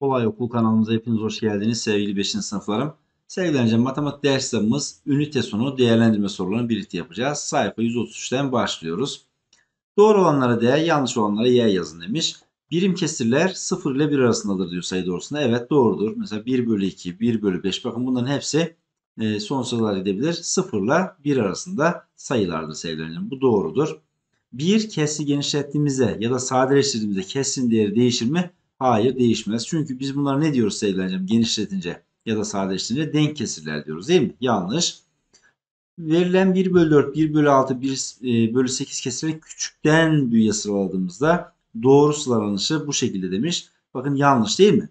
Kolay Okul kanalımıza hepiniz hoş geldiniz sevgili 5. sınıflarım. Sevgili matematik dersimiz ünite sonu değerlendirme sorularını birlikte yapacağız. Sayfa 133'ten başlıyoruz. Doğru olanlara D, yanlış olanlara Y yazın demiş. Birim kesirler 0 ile 1 arasındadır diyor sayı doğrusunda. Evet doğrudur. Mesela 1 bölü 2, 1 bölü 5. Bakın bunların hepsi e, son gidebilir. 0 ile 1 arasında sayılardır sevgili öğrencilerim. Bu doğrudur bir kesi genişlettiğimizde ya da sadeleştirdiğimizde kesin değeri değişir mi? Hayır değişmez. Çünkü biz bunlara ne diyoruz sevgili hocam? Genişletince ya da sadeleştirince denk kesirler diyoruz değil mi? Yanlış. Verilen 1 bölü 4, 1 bölü 6, 1 e, bölü 8 kesirleri küçükten büyüğe sıraladığımızda doğru sıralanışı bu şekilde demiş. Bakın yanlış değil mi?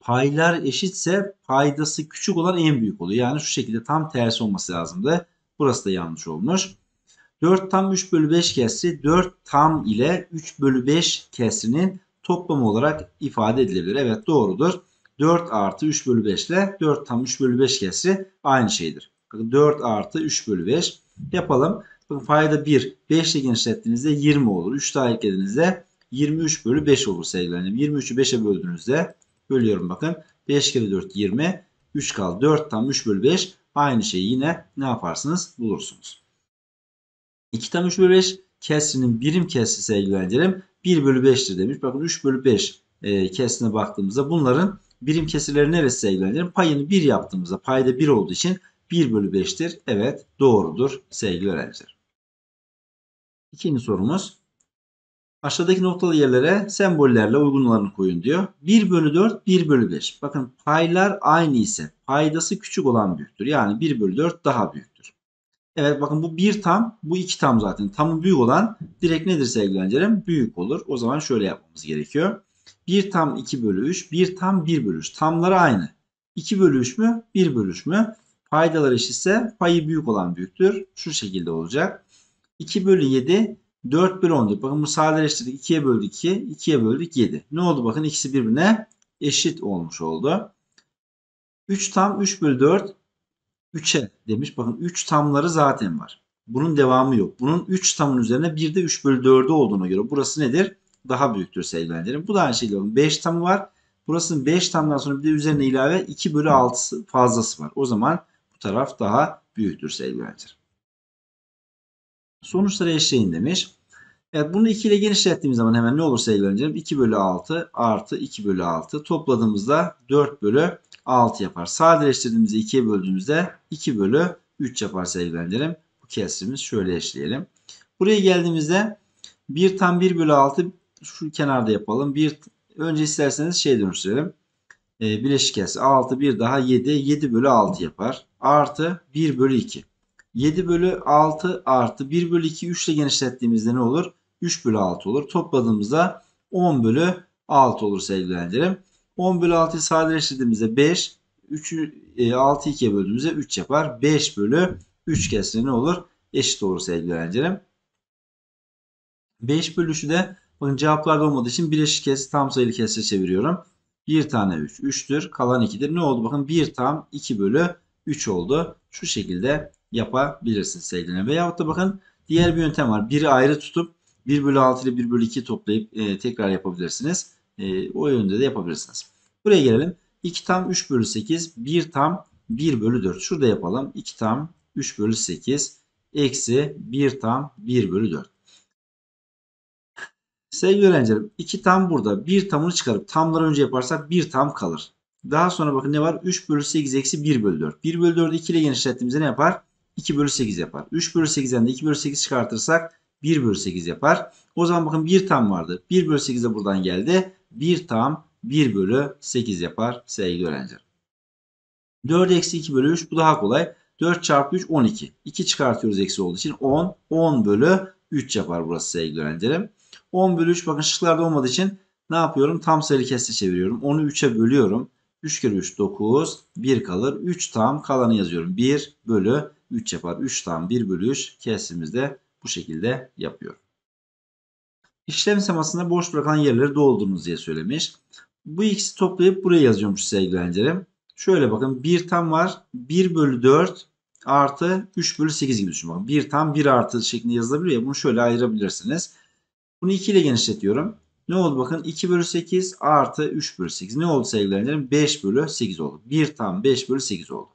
Paylar eşitse paydası küçük olan en büyük oluyor. Yani şu şekilde tam tersi olması lazımdı. Burası da yanlış olmuş. 4 tam 3 bölü 5 kesri 4 tam ile 3 bölü 5 kesrinin toplamı olarak ifade edilebilir. Evet doğrudur. 4 artı 3 bölü 5 ile 4 tam 3 bölü 5 kesri aynı şeydir. Bakın 4 artı 3 bölü 5 yapalım. Bakın fayda 1 5 ile genişlettiğinizde 20 olur. 3 daha eklediğinizde 23 bölü 5 olur sevgili 23'ü 5'e böldüğünüzde bölüyorum bakın. 5 kere 4 20. 3 kal. 4 tam 3 bölü 5 aynı şeyi yine ne yaparsınız bulursunuz. 2 tam 3 bölü 5 kesrinin birim kesrisi elde 1 bölü 5'tir demiş. Bakın 3 bölü 5 e, kesrine baktığımızda bunların birim kesirleri neresi elde Payını 1 yaptığımızda payda 1 olduğu için 1 bölü 5'tir. Evet doğrudur sevgili öğrenciler. İkinci sorumuz. Aşağıdaki noktalı yerlere sembollerle uygunlarını koyun diyor. 1 bölü 4, 1 bölü 5. Bakın paylar aynı ise paydası küçük olan büyüktür. Yani 1 bölü 4 daha büyük. Evet bakın bu bir tam, bu iki tam zaten. Tamı büyük olan direkt nedir sevgili öğrencilerim? Büyük olur. O zaman şöyle yapmamız gerekiyor. bir tam 2 bölü 3, bir tam 1 bölü 3. Tamları aynı. 2 bölü 3 mü? 1 bölü 3 mü? Paydalar eşitse payı büyük olan büyüktür. Şu şekilde olacak. 2 bölü 7, 4 bölü diyor Bakın bu sadeleştirdik. 2'ye böldük 2, 2'ye böldük 7. Ne oldu? Bakın ikisi birbirine eşit olmuş oldu. 3 tam 3 bölü 4, 3'e demiş. Bakın 3 tamları zaten var. Bunun devamı yok. Bunun 3 tamın üzerine bir de 3 bölü 4'ü olduğuna göre burası nedir? Daha büyüktür sevgilendirim. Bu da aynı şekilde bakın 5 tamı var. Burasının 5 tamdan sonra bir de üzerine ilave 2 bölü 6'sı fazlası var. O zaman bu taraf daha büyüktür sevgilendirim. Sonuçları eşleyin demiş. Evet bunu 2 ile genişlettiğimiz zaman hemen ne olur sevgilendirim? 2 bölü 6 artı 2 bölü 6 topladığımızda 4 bölü 6 yapar. Sadeleştirdiğimizde 2'ye böldüğümüzde 2 bölü 3 yapar sevgilendirim. Bu kesrimiz şöyle eşleyelim. Buraya geldiğimizde 1 tam 1 bölü 6 şu kenarda yapalım. Bir, önce isterseniz şey dönüştürelim. E, ee, bileşik kesri 6 1 daha 7 7 bölü 6 yapar. Artı 1 bölü 2. 7 bölü 6 artı 1 bölü 2 3 ile genişlettiğimizde ne olur? 3 bölü 6 olur. Topladığımızda 10 bölü 6 olur sevgili 10 bölü 6'yı sadeleştirdiğimizde 5. 3'ü 6 2'ye böldüğümüzde 3 yapar. 5 bölü 3 kesre ne olur? Eşit olur sevgili öğrencilerim. 5 bölü 3'ü de bakın cevaplarda olmadığı için bileşik kez tam sayılı kesre çeviriyorum. 1 tane 3 3'tür. Kalan 2'dir. Ne oldu? Bakın 1 tam 2 bölü 3 oldu. Şu şekilde yapabilirsiniz sevgili Veyahut da bakın diğer bir yöntem var. 1'i ayrı tutup 1 bölü 6 ile 1 bölü 2 toplayıp e, tekrar yapabilirsiniz. E, o yönde de yapabilirsiniz. Buraya gelelim. 2 tam 3 bölü 8, 1 tam 1 bölü 4. Şurada yapalım. 2 tam 3 bölü 8 eksi 1 tam 1 bölü 4. Sevgili öğrencilerim 2 tam burada 1 tamını çıkarıp tamları önce yaparsak 1 tam kalır. Daha sonra bakın ne var? 3 bölü 8 eksi 1 bölü 4. 1 bölü 4'ü 2 ile genişlettiğimizde ne yapar? 2 bölü 8 yapar. 3 bölü 8'den de 2 bölü 8 çıkartırsak 1 bölü 8 yapar. O zaman bakın 1 tam vardı. 1 bölü 8 de buradan geldi. 1 tam 1 bölü 8 yapar sevgili öğrenciler. 4 eksi 2 bölü 3 bu daha kolay. 4 çarpı 3 12. 2 çıkartıyoruz eksi olduğu için 10. 10 bölü 3 yapar burası sevgili öğrencilerim. 10 bölü 3 bakın şıklarda olmadığı için ne yapıyorum? Tam sayılı keste çeviriyorum. Onu 3'e bölüyorum. 3 kere 3 9. 1 kalır. 3 tam kalanı yazıyorum. 1 bölü 3 yapar. 3 tam 1 bölü 3 kesimizde bu şekilde yapıyorum. İşlem semasında boş bırakan yerleri doldurunuz diye söylemiş. Bu ikisi toplayıp buraya yazıyormuş sevgili öğrencilerim. Şöyle bakın 1 tam var. 1 bölü 4 artı 3 bölü 8 gibi düşünün. Bakın 1 tam 1 artı şeklinde yazılabiliyor Bunu şöyle ayırabilirsiniz. Bunu 2 ile genişletiyorum. Ne oldu bakın 2 bölü 8 artı 3 bölü 8. Ne oldu sevgili öğrencilerim? 5 bölü 8 oldu. 1 tam 5 bölü 8 oldu.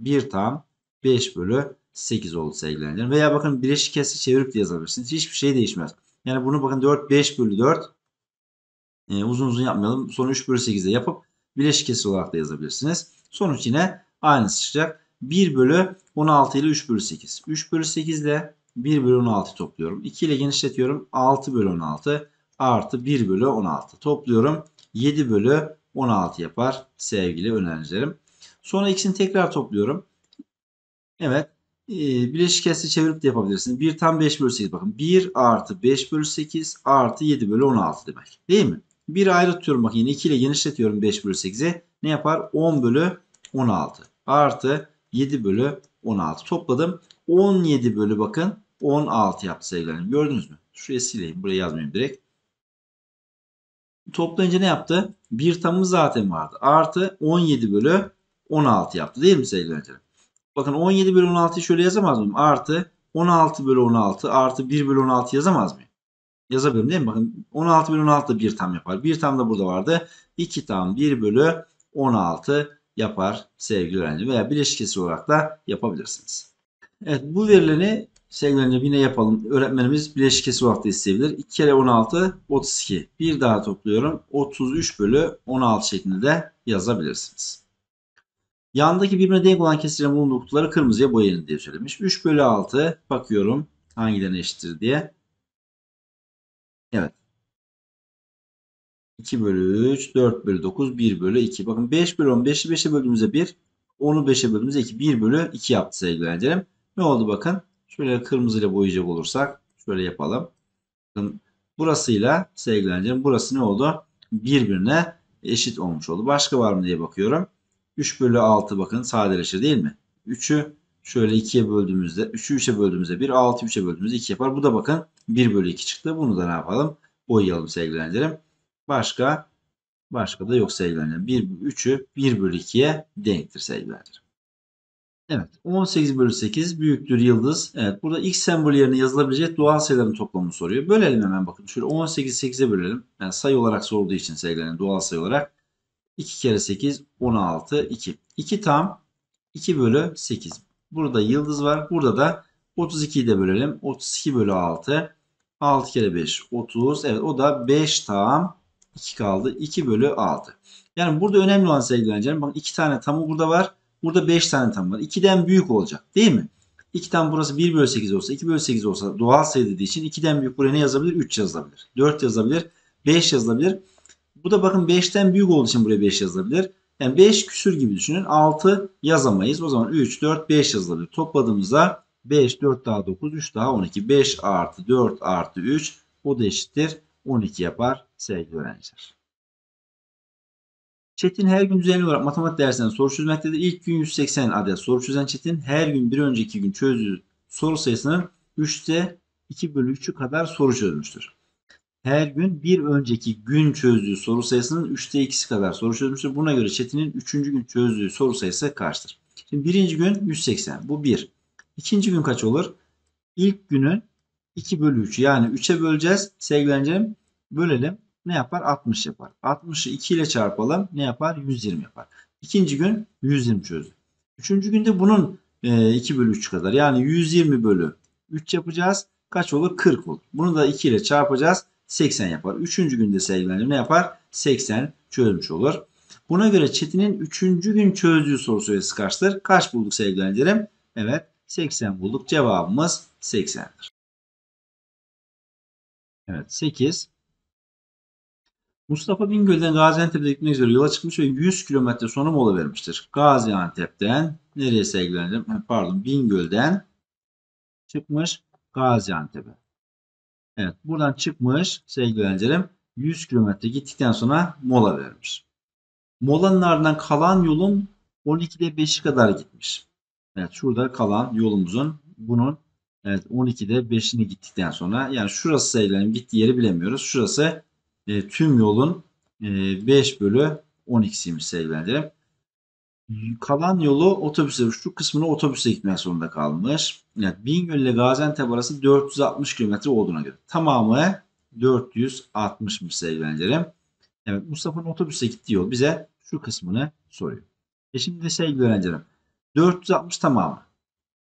1 tam 5 bölü 8 oldu sevgili öğrencilerim. Veya bakın bileşik kesi çevirip de yazabilirsiniz. Hiçbir şey değişmez. Yani bunu bakın 4 5 bölü 4 e, uzun uzun yapmayalım. Sonra 3 bölü 8'de yapıp bileşik kesir olarak da yazabilirsiniz. Sonuç yine aynısı çıkacak. 1 bölü 16 ile 3 bölü 8. 3 bölü 8 ile 1 bölü 16 topluyorum. 2 ile genişletiyorum. 6 bölü 16 artı 1 bölü 16 topluyorum. 7 bölü 16 yapar sevgili öğrencilerim. Sonra ikisini tekrar topluyorum. Evet ee, bileşkesi çevirip de yapabilirsiniz. 1 tam 5 bölü 8 bakın. 1 artı 5 bölü 8 artı 7 bölü 16 demek. Değil mi? 1 ayrı tutuyorum bakın yine 2 ile genişletiyorum 5 bölü 8'e. Ne yapar? 10 bölü 16 artı 7 bölü 16 topladım. 17 bölü bakın 16 yaptı sevgilerim. Gördünüz mü? Şuraya sileyim. Buraya yazmayayım direkt. Toplayınca ne yaptı? 1 tamı zaten vardı. Artı 17 bölü 16 yaptı değil mi sevgili öğrencilerim? Bakın 17 bölü 16'yı şöyle yazamaz mıyım? Artı 16 bölü 16 artı 1 bölü 16 yazamaz mıyım? Yazabilirim değil mi? Bakın 16 bölü 16 da 1 tam yapar. 1 tam da burada vardı. 2 tam 1 bölü 16 yapar sevgili öğrenci. Veya bileşkesi olarak da yapabilirsiniz. Evet bu verileni sevgili öğrenci yine yapalım. Öğretmenimiz bileşkesi olarak da isteyebilir. 2 kere 16 32. Bir daha topluyorum. 33 bölü 16 şeklinde de yazabilirsiniz. Yandaki birbirine denk olan kesirlerin bulunduğu noktaları kırmızıya boyayın diye söylemiş. 3 bölü 6 bakıyorum hangilerine eşittir diye. Evet. 2 bölü 3, 4 bölü 9, 1 bölü 2. Bakın 5 bölü 10, 5'i 5'e böldüğümüzde 1, 10'u 5'e böldüğümüzde 2. 1 bölü 2 yaptı sevgili öğrencilerim. Ne oldu bakın. Şöyle kırmızıyla boyayacak olursak şöyle yapalım. Bakın burasıyla sevgili öğrencilerim burası ne oldu? Birbirine eşit olmuş oldu. Başka var mı diye bakıyorum. 3 bölü 6 bakın sadeleşir değil mi? 3'ü şöyle 2'ye böldüğümüzde 3'ü 3'e böldüğümüzde 1, 6'ı 3'e böldüğümüzde 2 yapar. Bu da bakın 1 bölü 2 çıktı. Bunu da ne yapalım? Boyayalım sevgilendirim. Başka başka da yok sevgilendirim. 1, 3'ü 1 bölü 2'ye denktir sevgilendirim. Evet 18 bölü 8 büyüktür yıldız. Evet burada x sembolü yerine yazılabilecek doğal sayıların toplamını soruyor. Bölelim hemen bakın. Şöyle 18'i 8'e bölelim. Yani sayı olarak sorduğu için sevgilendirim doğal sayı olarak. 2 kere 8 16 2. 2 tam 2 bölü 8. Burada yıldız var. Burada da 32'yi de bölelim. 32 bölü 6. 6 kere 5 30. Evet o da 5 tam 2 kaldı. 2 bölü 6. Yani burada önemli olan sevgili öğrencilerim. Bakın 2 tane tamı burada var. Burada 5 tane tam var. 2'den büyük olacak değil mi? 2'den burası 1 bölü 8 olsa 2 bölü 8 olsa doğal sayı dediği için 2'den büyük buraya ne yazabilir? 3 yazabilir 4 yazabilir 5 yazabilir bu da bakın 5'ten büyük olduğu için buraya 5 yazılabilir. Yani 5 küsür gibi düşünün. 6 yazamayız. O zaman 3, 4, 5 yazılabilir. Topladığımızda 5, 4 daha 9, 3 daha 12. 5 artı 4 artı 3 Bu da eşittir. 12 yapar sevgili öğrenciler. Çetin her gün düzenli olarak matematik dersinden soru çözmektedir. İlk gün 180 adet soru çözen Çetin her gün bir önceki gün çözdüğü soru sayısının 3'te 2 bölü 3'ü kadar soru çözmüştür her gün bir önceki gün çözdüğü soru sayısının 3'te 2'si kadar soru çözmüştür. Buna göre Çetin'in 3. gün çözdüğü soru sayısı kaçtır? Şimdi birinci gün 180. Bu 1. İkinci gün kaç olur? İlk günün 2 bölü 3. Yani 3'e böleceğiz. Sevgilencem bölelim. Ne yapar? 60 yapar. 60'ı 2 ile çarpalım. Ne yapar? 120 yapar. İkinci gün 120 çözdü. Üçüncü günde bunun 2 e, bölü 3 kadar. Yani 120 bölü 3 yapacağız. Kaç olur? 40 olur. Bunu da 2 ile çarpacağız. 80 yapar. Üçüncü günde sergilenir ne yapar? 80 çözmüş olur. Buna göre Çetin'in üçüncü gün çözdüğü soru sayısı kaçtır? Kaç bulduk sevgili Evet 80 bulduk. Cevabımız 80'dir. Evet 8. Mustafa Bingöl'den Gaziantep'e gitmek üzere yola çıkmış ve 100 kilometre sonra mola vermiştir. Gaziantep'ten nereye sevgili öğrencilerim? Pardon Bingöl'den çıkmış Gaziantep'e. Evet buradan çıkmış sevgili öğrencilerim. 100 kilometre gittikten sonra mola vermiş. Molanın ardından kalan yolun 12'de 5'i kadar gitmiş. Evet şurada kalan yolumuzun bunun evet 12'de 5'ini gittikten sonra yani şurası sevgilerim gittiği yeri bilemiyoruz. Şurası e, tüm yolun e, 5 bölü 12'siymiş sevgilerim. Kalan yolu otobüse Şu Kısmını otobüse gitmek zorunda kalmış. Yani Bingöl ile Gaziantep arası 460 kilometre olduğuna göre. Tamamı 460'mış sevgili öğrencilerim. Evet Mustafa'nın otobüse gittiği yol bize şu kısmını soruyor. E şimdi sevgili öğrencilerim 460 tamamı.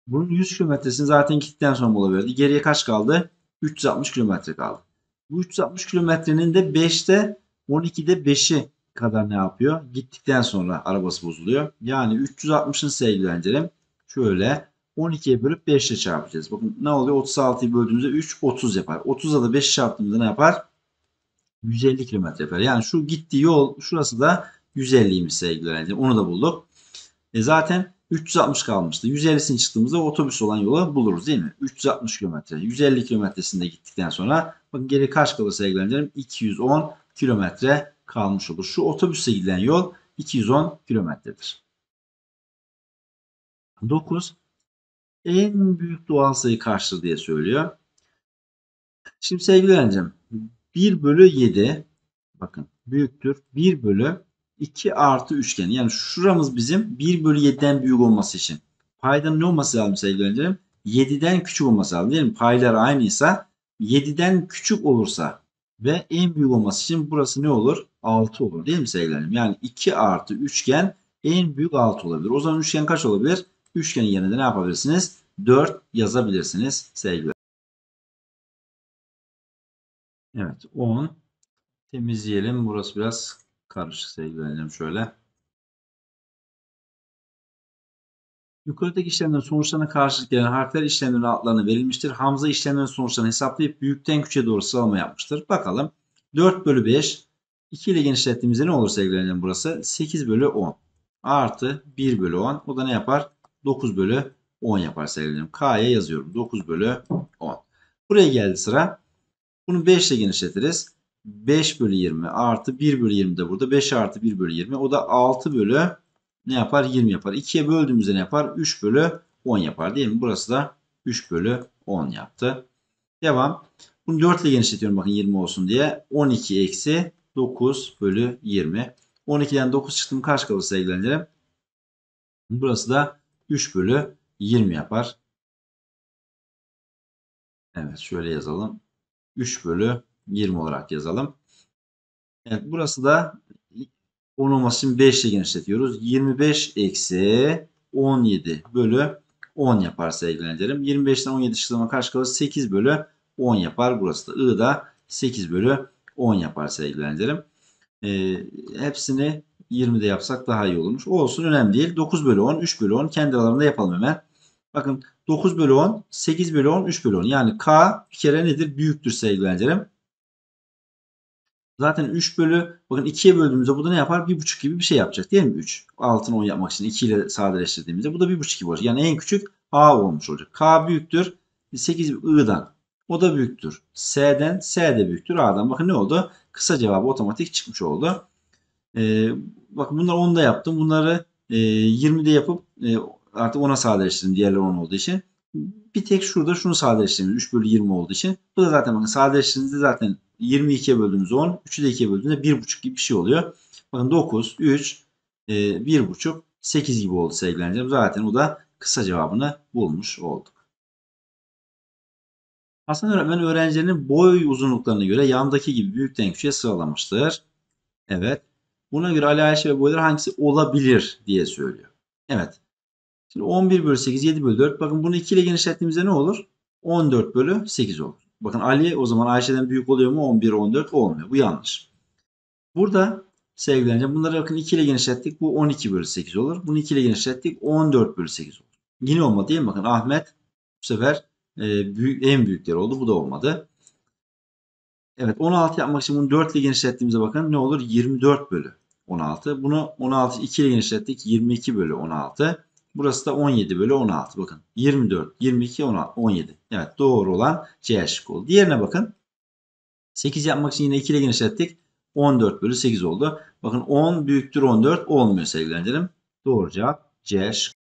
Bunun 100 kilometresini zaten gittikten sonra mola Geriye kaç kaldı? 360 kilometre kaldı. Bu 360 kilometrenin de 5'te 12'de 5'i kadar ne yapıyor? Gittikten sonra arabası bozuluyor. Yani 360'ın sevgili şöyle 12'ye bölüp 5 ile çarpacağız. Bakın ne oluyor? 36'yı böldüğümüzde 3 30 yapar. 30'a da 5 çarptığımızda ne yapar? 150 km yapar. Yani şu gittiği yol şurası da 150'ymiş sevgili öğrencilerim. Onu da bulduk. E zaten 360 kalmıştı. 150'sini çıktığımızda otobüs olan yolu buluruz değil mi? 360 km. 150 kilometresinde gittikten sonra bakın geri kaç kalır sevgili öğrencilerim? 210 kilometre kalmış olur. Şu otobüse giden yol 210 kilometredir. 9. En büyük doğal sayı kaçtır diye söylüyor. Şimdi sevgili öğrencim 1 bölü 7 bakın büyüktür. 1 bölü 2 artı üçgen. Yani şuramız bizim 1 bölü 7'den büyük olması için. Paydanın ne olması lazım sevgili öğrencilerim? 7'den küçük olması lazım. Diyelim paylar aynıysa 7'den küçük olursa ve en büyük olması için burası ne olur? 6 olur değil mi sevgilerim? Yani 2 artı üçgen en büyük 6 olabilir. O zaman üçgen kaç olabilir? Üçgenin yerine de ne yapabilirsiniz? 4 yazabilirsiniz sevgilerim. Evet 10. Temizleyelim. Burası biraz karışık sevgilerim şöyle. Yukarıdaki işlemlerin sonuçlarına karşılık gelen harfler işlemlerin adlarına verilmiştir. Hamza işlemlerin sonuçlarını hesaplayıp büyükten küçüğe doğru sıralama yapmıştır. Bakalım 4 bölü 5 2 ile genişlettiğimizde ne olur sevgili burası? 8 bölü 10 artı 1 bölü 10 o da ne yapar? 9 bölü 10 yapar sevgili K'ya yazıyorum 9 bölü 10. Buraya geldi sıra. Bunu 5 ile genişletiriz. 5 bölü 20 artı 1 bölü 20 de burada. 5 artı 1 bölü 20 o da 6 bölü ne yapar? 20 yapar. 2'ye böldüğümüzde ne yapar? 3 bölü 10 yapar değil mi? Burası da 3 bölü 10 yaptı. Devam. Bunu 4 ile genişletiyorum bakın 20 olsun diye. 12 eksi 9 bölü 20. 12'den 9 çıktım kaç kalır sevgilendirim? Burası da 3 bölü 20 yapar. Evet şöyle yazalım. 3 bölü 20 olarak yazalım. Evet burası da 10 olmasın 5 ile genişletiyoruz. 25 eksi 17 bölü 10 yapar sevgilendirim. 25'ten 17 çıktığıma karşı kalır 8 bölü 10 yapar. Burası da I da 8 bölü 10 yapar sevgilendirim. E, ee, hepsini 20'de yapsak daha iyi olurmuş. Olsun önemli değil. 9 bölü 10, 3 bölü 10 kendi aralarında yapalım hemen. Bakın 9 bölü 10, 8 bölü 10, 3 bölü 10. Yani K bir kere nedir? Büyüktür sevgilendirim. Zaten 3 bölü bakın 2'ye böldüğümüzde bu da ne yapar? 1,5 gibi bir şey yapacak değil mi? 3. Altın 10 yapmak için 2 ile sadeleştirdiğimizde bu da 1,5 gibi olacak. Yani en küçük A olmuş olacak. K büyüktür 8 I'dan. O da büyüktür. S'den S de büyüktür A'dan. Bakın ne oldu? Kısa cevabı otomatik çıkmış oldu. Ee, bakın bunları 10'da yaptım. Bunları e, 20'de yapıp e, artık 10'a sadeleştirdim. Diğerleri 10 olduğu için. Bir tek şurada şunu sadeleştirdim. 3 bölü 20 olduğu için. Bu da zaten bakın sadeleştirdiğinizde zaten 22'ye böldüğümüz 10. 3'ü de 2'ye böldüğümüzde 1,5 gibi bir şey oluyor. Bakın 9, 3, e, 1,5, 8 gibi oldu sevgili Zaten o da kısa cevabını bulmuş olduk. Hasan öğretmen öğrencilerin boy uzunluklarına göre yandaki gibi büyük küçüğe sıralamıştır. Evet. Buna göre Ali Ayşe ve boyları hangisi olabilir diye söylüyor. Evet. Şimdi 11 bölü 8 7 bölü 4. Bakın bunu 2 ile genişlettiğimizde ne olur? 14 bölü 8 olur. Bakın Ali o zaman Ayşe'den büyük oluyor mu? 11, 14 olmuyor. Bu yanlış. Burada sevgileneceğim. Bunları bakın 2 ile genişlettik. Bu 12 bölü 8 olur. Bunu 2 ile genişlettik. 14 bölü 8 olur. Yine olmadı değil mi? Bakın Ahmet bu sefer e, büyük, en büyükleri oldu. Bu da olmadı. Evet 16 yapmak için bunu 4 ile genişlettiğimizde bakın ne olur? 24 bölü 16. Bunu 16 2 ile genişlettik. 22 bölü 16. Burası da 17 bölü 16. Bakın 24, 22, 16, 17. Evet doğru olan C şıkkı oldu. Diğerine bakın. 8 yapmak için yine 2 ile genişlettik. 14 bölü 8 oldu. Bakın 10 büyüktür 14 olmuyor sevgilendirim. Doğru cevap C şıkkı.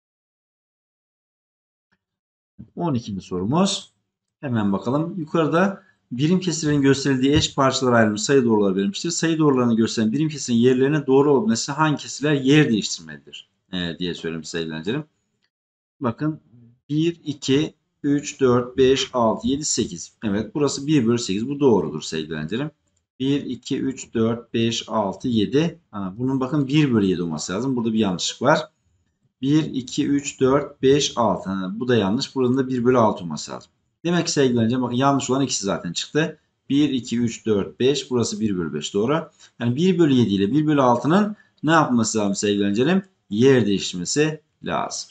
12. sorumuz. Hemen bakalım. Yukarıda birim kesirlerin gösterildiği eş parçalar ayrılmış sayı doğruları verilmiştir. Sayı doğrularını gösteren birim kesirin yerlerine doğru olabilmesi hangi kesirler yer değiştirmelidir? e, diye söyleyeyim size eğlencelim. Bakın 1, 2, 3, 4, 5, 6, 7, 8. Evet burası 1 bölü 8. Bu doğrudur sevgili öğrencilerim. 1, 2, 3, 4, 5, 6, 7. Ha, bunun bakın 1 bölü 7 olması lazım. Burada bir yanlışlık var. 1, 2, 3, 4, 5, 6. Ha, bu da yanlış. Buranın da 1 bölü 6 olması lazım. Demek ki sevgili öğrencilerim bakın yanlış olan ikisi zaten çıktı. 1, 2, 3, 4, 5. Burası 1 bölü 5 doğru. Yani 1 bölü 7 ile 1 bölü 6'nın ne yapması lazım sevgili öğrencilerim? yer değiştirmesi lazım.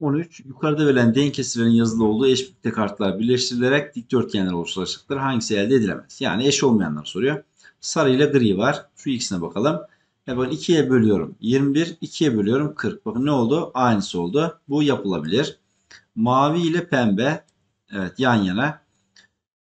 13. Yukarıda verilen denk kesirlerin yazılı olduğu eş büyüklükte kartlar birleştirilerek dikdörtgenler oluşturulacaktır. Hangisi elde edilemez? Yani eş olmayanlar soruyor. Sarı ile gri var. Şu ikisine bakalım. E bakın 2'ye bölüyorum. 21, 2'ye bölüyorum 40. Bakın ne oldu? Aynısı oldu. Bu yapılabilir. Mavi ile pembe evet yan yana.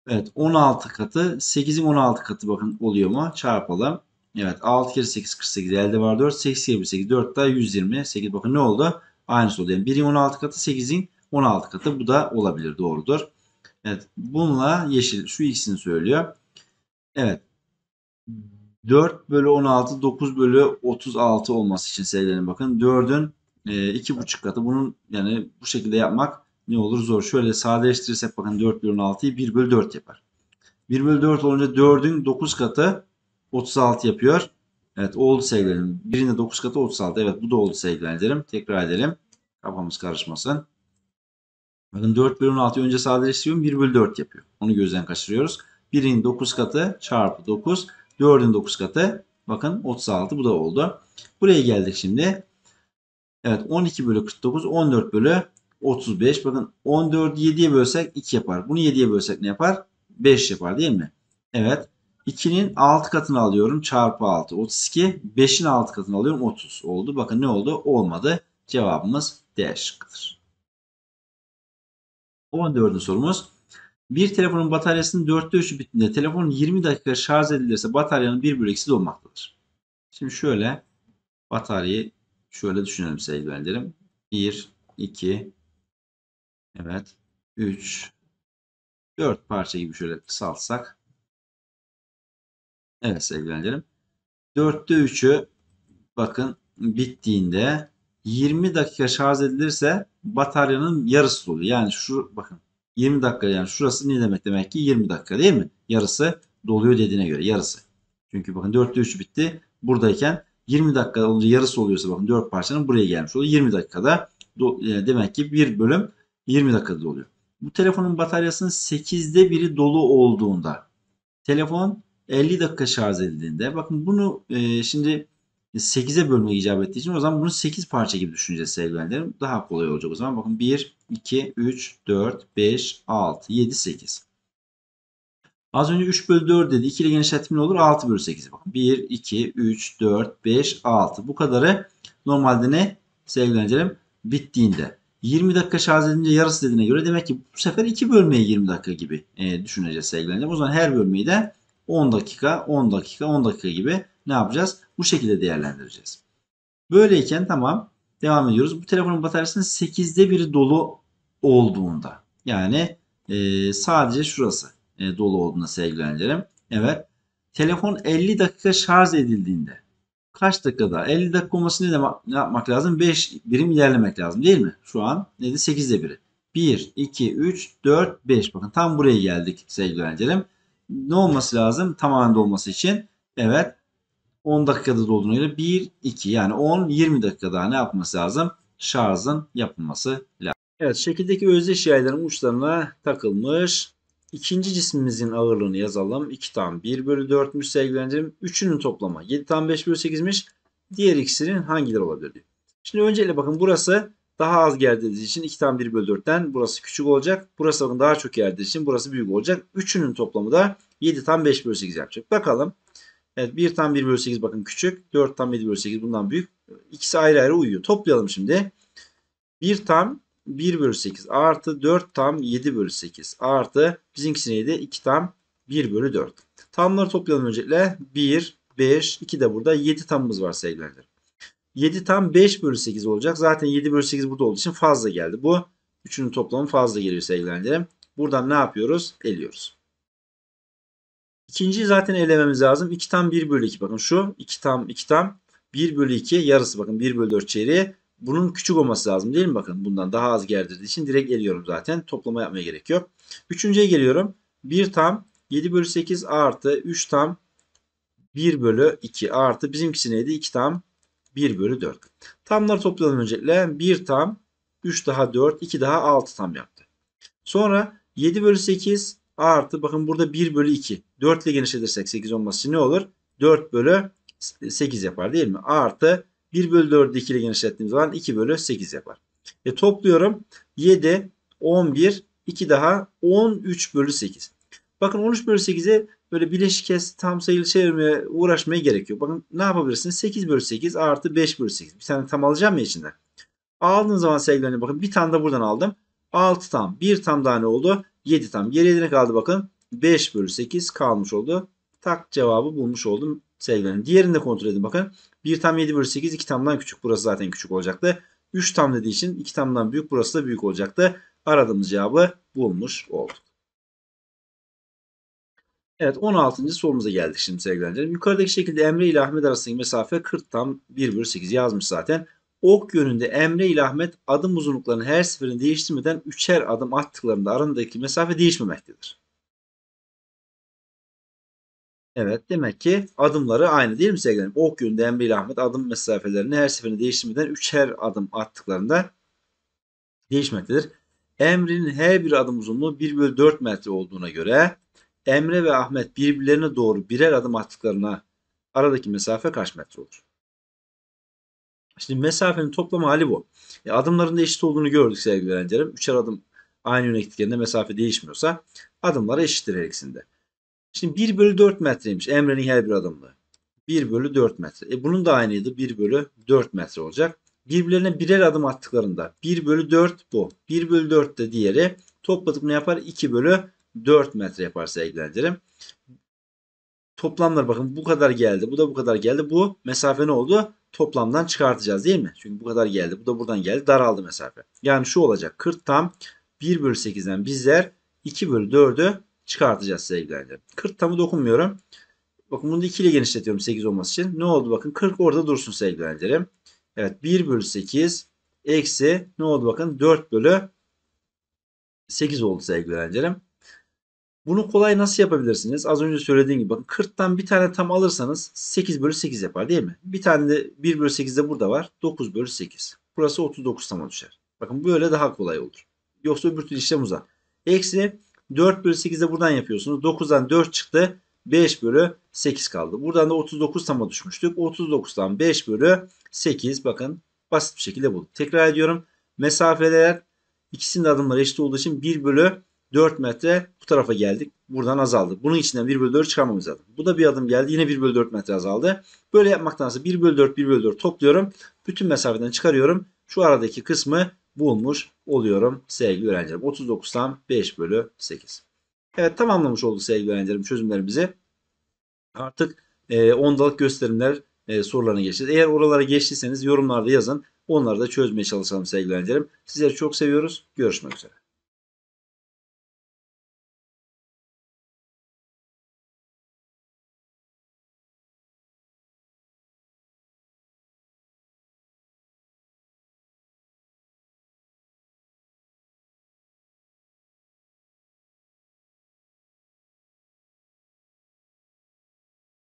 Evet 16 katı 8'in 16 katı bakın oluyor mu? Çarpalım. Evet 6 kere 8 48 elde var 4. 8 kere 8 4 daha 120. 8 bakın ne oldu? Aynısı oldu. Yani 1'in 16 katı 8'in 16 katı bu da olabilir doğrudur. Evet bununla yeşil şu ikisini söylüyor. Evet 4 bölü 16 9 bölü 36 olması için sevgilerim bakın 4'ün e, 2,5 katı bunun yani bu şekilde yapmak ne olur zor. Şöyle sadeleştirirsek bakın 4 bölü 6'yı 1 bölü 4 yapar. 1 bölü 4 olunca 4'ün 9 katı 36 yapıyor. Evet oldu sevgilerim. Birinde 9 katı 36. Evet bu da oldu sevgilerim. Tekrar edelim. Kafamız karışmasın. Bakın 4 bölü 16'yı önce sadeleştiriyorum. 1 bölü 4 yapıyor. Onu gözden kaçırıyoruz. 1'in 9 katı çarpı 9. 4'ün 9 katı bakın 36 bu da oldu. Buraya geldik şimdi. Evet 12 bölü 49 14 bölü 35. Bakın 14'ü 7'ye bölsek 2 yapar. Bunu 7'ye bölsek ne yapar? 5 yapar değil mi? Evet. 2'nin 6 katını alıyorum. Çarpı 6. 32. 5'in 6 katını alıyorum. 30 oldu. Bakın ne oldu? Olmadı. Cevabımız D şıkkıdır. 14. sorumuz. Bir telefonun bataryasının 4'te 3'ü bittiğinde telefon 20 dakika şarj edilirse bataryanın 1 bölü eksi dolmaktadır. Şimdi şöyle bataryayı şöyle düşünelim sevgili öğrencilerim. 1, 2, Evet. 3 4 parça gibi şöyle kısaltsak. Evet sevgili öğrencilerim. 4'te 3'ü bakın bittiğinde 20 dakika şarj edilirse bataryanın yarısı doluyor. Yani şu bakın 20 dakika yani şurası ne demek demek ki 20 dakika değil mi? Yarısı doluyor dediğine göre yarısı. Çünkü bakın 4'te 3 bitti. Buradayken 20 dakika olunca yarısı oluyorsa bakın 4 parçanın buraya gelmiş oluyor. 20 dakikada e, demek ki bir bölüm 20 dakikada doluyor. Bu telefonun bataryasının 8'de biri dolu olduğunda telefon 50 dakika şarj edildiğinde bakın bunu e, şimdi 8'e bölme icap ettiği için o zaman bunu 8 parça gibi düşüneceğiz sevgilenlerim. Daha kolay olacak o zaman. Bakın 1, 2, 3, 4, 5, 6, 7, 8. Az önce 3 bölü 4 dedi. 2 ile genişletme olur? 6 bölü 8. Bakın 1, 2, 3, 4, 5, 6. Bu kadarı normalde ne? Sevgilenlerim bittiğinde. 20 dakika şarj edince yarısı dediğine göre demek ki bu sefer 2 bölmeye 20 dakika gibi e, düşüneceğiz sevgili O zaman her bölmeyi de 10 dakika, 10 dakika, 10 dakika gibi ne yapacağız? Bu şekilde değerlendireceğiz. Böyleyken tamam devam ediyoruz. Bu telefonun bataryasının 8'de biri dolu olduğunda yani e, sadece şurası e, dolu olduğunda sevgili Evet telefon 50 dakika şarj edildiğinde kaç dakikada? 50 dakika olması ne, demek, ne yapmak lazım? 5 birim ilerlemek lazım değil mi? Şu an neydi? 8'de 1'i. 1, 2, 3, 4, 5. Bakın tam buraya geldik sevgili öğrencilerim. Ne olması lazım? Tamamen dolması için. Evet. 10 dakikada dolduğuna göre 1, 2 yani 10, 20 dakikada ne yapması lazım? Şarjın yapılması lazım. Evet şekildeki özdeş yayların uçlarına takılmış İkinci cismimizin ağırlığını yazalım. 2 tam 1 bölü 4'müş sevgili öğrencilerim. Üçünün toplama. 7 tam 5 bölü 8'miş. Diğer ikisinin hangileri olabilir diyor. Şimdi öncelikle bakın burası daha az geldiği için 2 tam 1 bölü 4'ten burası küçük olacak. Burası bakın daha çok geldiği için burası büyük olacak. Üçünün toplamı da 7 tam 5 bölü 8 yapacak. Bakalım. Evet 1 tam 1 bölü 8 bakın küçük. 4 tam 7 bölü 8 bundan büyük. İkisi ayrı ayrı uyuyor. Toplayalım şimdi. 1 tam 1 bölü 8 artı 4 tam 7 bölü 8 artı bizimkisi neydi? 2 tam 1 bölü 4. Tamları toplayalım öncelikle. 1, 5, 2 de burada 7 tamımız var sevgililerdir. 7 tam 5 bölü 8 olacak. Zaten 7 bölü 8 burada olduğu için fazla geldi. Bu üçünün toplamı fazla geliyor sevgililerim. Buradan ne yapıyoruz? Eliyoruz. İkinciyi zaten elememiz lazım. 2 tam 1 bölü 2 bakın şu. 2 tam 2 tam 1 bölü 2 yarısı bakın 1 bölü 4 çeyreği. Bunun küçük olması lazım değil mi? Bakın bundan daha az gerdirdiği için direkt geliyorum zaten. Toplama yapmaya gerek yok. Üçüncüye geliyorum. 1 tam 7 bölü 8 artı 3 tam 1 bölü 2 artı bizimkisi neydi? 2 tam 1 bölü 4. Tamları topladım öncelikle. 1 tam 3 daha 4 2 daha 6 tam yaptı. Sonra 7 bölü 8 artı bakın burada 1 bölü 2. 4 ile genişletirsek 8 olması ne olur? 4 bölü 8 yapar değil mi? Artı 1 bölü 4'ü 2 ile genişlettiğimiz zaman 2 bölü 8 yapar. E topluyorum 7, 11, 2 daha 13 bölü 8. Bakın 13 bölü 8'e böyle bileşik kes tam sayılı çevirmeye uğraşmaya gerek yok. Bakın ne yapabilirsiniz? 8 bölü 8 artı 5 bölü 8. Bir tane tam alacağım ya içinden. Aldığınız zaman sevgilerini bakın bir tane de buradan aldım. 6 tam. 1 tam daha ne oldu? 7 tam. Geriye ne kaldı bakın? 5 bölü 8 kalmış oldu. Tak cevabı bulmuş oldum sayılarını. Diğerini de kontrol edin bakın. 1 tam 7 bölü 8 2 tamdan küçük. Burası zaten küçük olacaktı. 3 tam dediği için 2 tamdan büyük burası da büyük olacaktı. Aradığımız cevabı bulmuş olduk. Evet 16. sorumuza geldik şimdi sevgili Yukarıdaki şekilde Emre ile Ahmet arasındaki mesafe 40 tam 1 bölü 8 yazmış zaten. Ok yönünde Emre ile Ahmet adım uzunluklarını her seferinde değiştirmeden üçer adım attıklarında arasındaki mesafe değişmemektedir. Evet demek ki adımları aynı değil mi sevgili Ok Okgün ile Ahmet adım mesafelerini her seferinde değiştirmeden üçer adım attıklarında değişmektedir. Emre'nin her bir adım uzunluğu 1 bölü 4 metre olduğuna göre Emre ve Ahmet birbirlerine doğru birer adım attıklarına aradaki mesafe kaç metre olur? Şimdi mesafenin toplamı hali bu. E, adımların eşit olduğunu gördük sevgili öğrencilerim. Üçer adım aynı yöne gittiklerinde mesafe değişmiyorsa adımlar eşittir her ikisinde. Şimdi 1 bölü 4 metreymiş Emre'nin her bir adımda. 1 bölü 4 metre. E bunun da aynıydı. 1 bölü 4 metre olacak. Birbirlerine birer adım attıklarında 1 bölü 4 bu. 1 bölü 4 de diğeri. Topladık ne yapar? 2 bölü 4 metre yapar sevgili öğrencilerim. Toplamlar bakın bu kadar geldi. Bu da bu kadar geldi. Bu mesafe ne oldu? Toplamdan çıkartacağız değil mi? Çünkü bu kadar geldi. Bu da buradan geldi. Daraldı mesafe. Yani şu olacak. 40 tam 1 bölü 8'den bizler 2 bölü 4'ü çıkartacağız sevgilenler. 40 tamı dokunmuyorum. Bakın bunu da 2 ile genişletiyorum 8 olması için. Ne oldu bakın 40 orada dursun sevgilenlerim. Evet 1 bölü 8 eksi ne oldu bakın 4 bölü 8 oldu sevgilenlerim. Bunu kolay nasıl yapabilirsiniz? Az önce söylediğim gibi bakın 40'tan bir tane tam alırsanız 8 bölü 8 yapar değil mi? Bir tane de 1 bölü 8 de burada var. 9 bölü 8. Burası 39 tam düşer. Bakın böyle daha kolay olur. Yoksa öbür türlü işlem uzar. Eksi 4 bölü 8'de buradan yapıyorsunuz. 9'dan 4 çıktı. 5 bölü 8 kaldı. Buradan da 39 tama düşmüştük. 39'dan 5 bölü 8 bakın basit bir şekilde bulduk. Tekrar ediyorum. Mesafeler ikisinin de adımları eşit olduğu için 1 bölü 4 metre bu tarafa geldik. Buradan azaldı. Bunun içinden 1 bölü 4 çıkarmamız lazım. Bu da bir adım geldi. Yine 1 bölü 4 metre azaldı. Böyle yapmaktansa 1 bölü 4 1 bölü 4 topluyorum. Bütün mesafeden çıkarıyorum. Şu aradaki kısmı bulmuş oluyorum sevgili öğrencilerim. 39'dan 5 bölü 8. Evet tamamlamış olduk sevgili öğrencilerim çözümlerimizi. Artık e, ondalık gösterimler e, sorularına geçeceğiz. Eğer oralara geçtiyseniz yorumlarda yazın. Onları da çözmeye çalışalım sevgili öğrencilerim. Sizleri çok seviyoruz. Görüşmek üzere.